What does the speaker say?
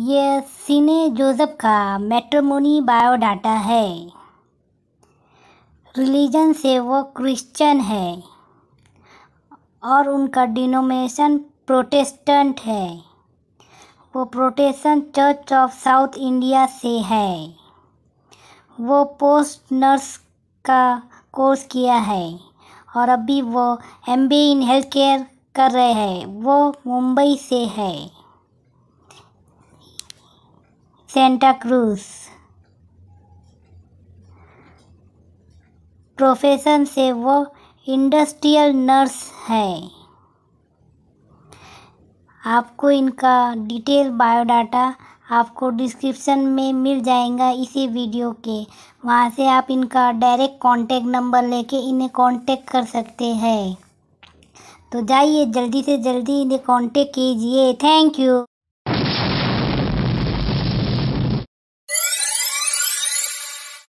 ये सीने जोसेफ का मेट्रोमोनी बायोडाटा है रिलीजन से वो क्रिश्चियन है और उनका डिनोमिनेशन प्रोटेस्टेंट है वो Protestant church of South India से है वो पोस्ट नर्स का कोर्स किया है और अभी वो एम इन हेल्थ केयर कर रहे हैं वो मुंबई से है सेंटा क्रूज प्रोफेशन से वो इंडस्ट्रियल नर्स है आपको इनका डिटेल बायोडाटा आपको डिस्क्रिप्शन में मिल जाएगा इसी वीडियो के वहाँ से आप इनका डायरेक्ट कांटेक्ट नंबर लेके इन्हें कांटेक्ट कर सकते हैं तो जाइए जल्दी से जल्दी इन्हें कांटेक्ट कीजिए थैंक यू